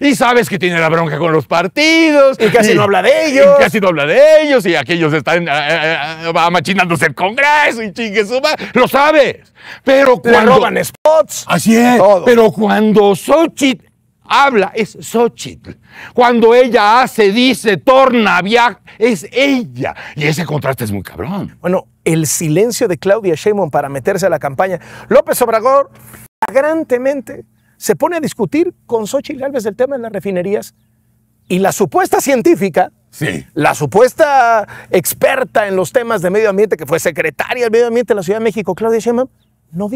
Y sabes que tiene la bronca con los partidos. Y casi no habla de ellos. Y casi no habla de ellos. Y aquellos están eh, eh, eh, machinándose el Congreso y chingue Lo sabes. Pero cuando. Le roban spots. Así es. Pero cuando Xochitl habla, es Xochitl. Cuando ella hace, dice, torna, viaja, es ella. Y ese contraste es muy cabrón. Bueno, el silencio de Claudia Sheinbaum para meterse a la campaña. López Obrador flagrantemente se pone a discutir con Xochitl Alves el tema de las refinerías y la supuesta científica, la supuesta experta en los temas de medio ambiente, que fue secretaria del medio ambiente de la Ciudad de México, Claudia Sheinbaum, no